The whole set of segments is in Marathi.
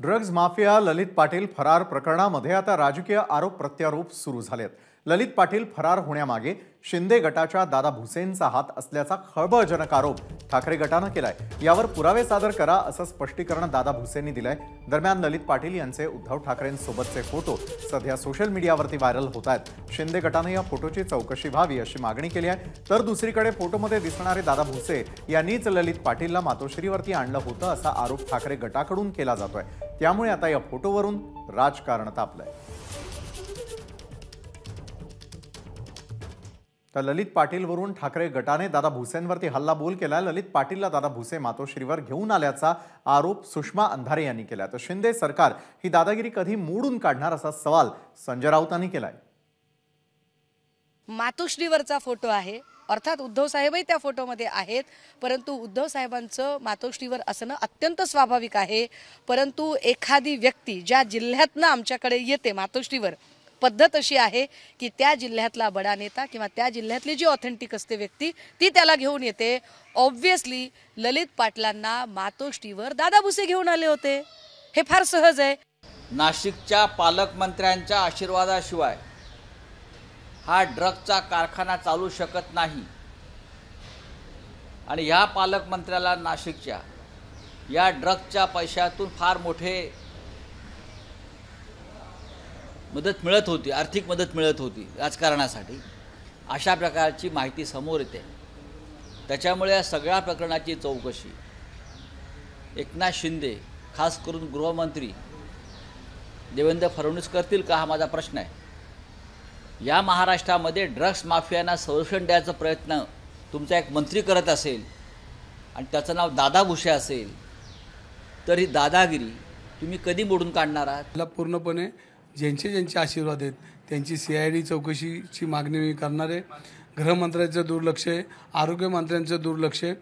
ड्रग्ज माफिया ललित पाटील फरार प्रकरणामध्ये आता राजकीय आरोप प्रत्यारोप सुरू झालेत ललित पाटील फरार होण्यामागे शिंदे गटाच्या दादा भुसेनचा हात असल्याचा खळबळजनक आरोप ठाकरे गटानं केलाय यावर पुरावे सादर करा असं स्पष्टीकरण दादा भुसेंनी दिलंय दरम्यान ललित पाटील यांचे उद्धव ठाकरेंसोबतचे फोटो सध्या सोशल मीडियावरती व्हायरल होत आहेत शिंदे गटानं या फोटोची चौकशी व्हावी अशी मागणी केली आहे तर दुसरीकडे फोटोमध्ये दिसणारे दादा भुसे यांनीच ललित पाटीलला मातोश्रीवरती आणलं होतं असा आरोप ठाकरे गटाकडून केला जातोय त्यामुळे आता या फोटोवरून राजकारण तापलंय तर ललित पाटीलवरून ठाकरे गटाने दादा भुसेंवरती बोल केला ललित पाटीलला दादा भुसे मातोश्रीवर घेऊन आल्याचा आरोप सुषमा अंधारे यांनी केला तर शिंदे सरकार ही दादागिरी कधी मोडून काढणार असा सवाल संजय राऊतांनी केलाय मातोश्रीवरचा फोटो आहे अर्थात उद्धव साहेबही त्या फोटोमध्ये आहेत परंतु उद्धव साहेबांचं मातोश्रीवर असणं अत्यंत स्वाभाविक आहे परंतु एखादी व्यक्ती ज्या जिल्ह्यातनं आमच्याकडे येते मातोश्रीवर पद्धत अशी आहे की त्या जिल्ह्यातला बडा नेता किंवा त्या जिल्ह्यातली जी ऑथेंटिक असते व्यक्ती ती त्याला घेऊन येते ऑब्व्हियसली ललित पाटलांना मातोष्टीवर दादा भुसे घेऊन आले होते हे फार सहज आहे नाशिकच्या पालकमंत्र्यांच्या आशीर्वादाशिवाय हा ड्रगचा कारखाना चालू शकत नाही आणि ह्या पालकमंत्र्याला नाशिकच्या या ड्रगच्या पैशातून फार मोठे मदत मिळत होती आर्थिक मदत मिळत होती राजकारणासाठी अशा प्रकारची माहिती समोर येते त्याच्यामुळे या सगळ्या प्रकरणाची चौकशी एकनाथ शिंदे खास करून गृहमंत्री देवेंद्र फडणवीस करतील का हा माझा प्रश्न आहे या महाराष्ट्रामध्ये ड्रग्स माफियांना संरक्षण द्यायचा प्रयत्न तुमचा एक मंत्री करत असेल आणि त्याचं नाव दादा भुषे असेल तर ही दादागिरी तुम्ही कधी मोडून काढणार आहात पूर्णपणे ज्यांचे ज्यांचे आशीर्वाद आहेत त्यांची सी आय डी चौकशीची मागणी मी करणार आहे गृहमंत्र्यांचं दुर्लक्ष आहे आरोग्यमंत्र्यांचं दुर्लक्ष आहे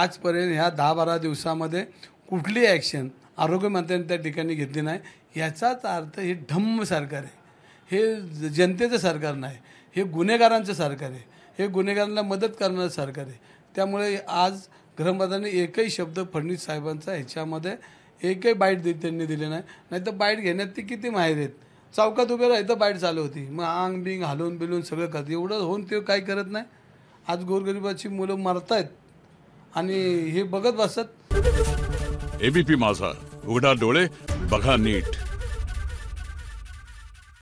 आजपर्यंत ह्या दहा बारा दिवसामध्ये कुठली ॲक्शन आरोग्यमंत्र्यांनी त्या ठिकाणी घेतली नाही याचाच अर्थ हे ढम्म सरकार आहे हे जनतेचं सरकार नाही हे गुन्हेगारांचं सरकार आहे हे गुन्हेगारांना मदत करणारं सरकार आहे त्यामुळे आज गृहमंत्र्यांनी एकही शब्द फडणवीस साहेबांचा ह्याच्यामध्ये एकही बाईट दे त्यांनी दिले नाही नाहीतर बाईट घेण्यात ते किती माहेर आहेत चौकात उभे राहायचं बाईट चालू होती मग आंग बिंग हलून बिलून सगळं करत एवढं होऊन ते काही करत नाही आज गोरगरिबाची मुलं मरतायत आणि हे बघत बसत एबीपी माझा उघडा डोळे बघा नीट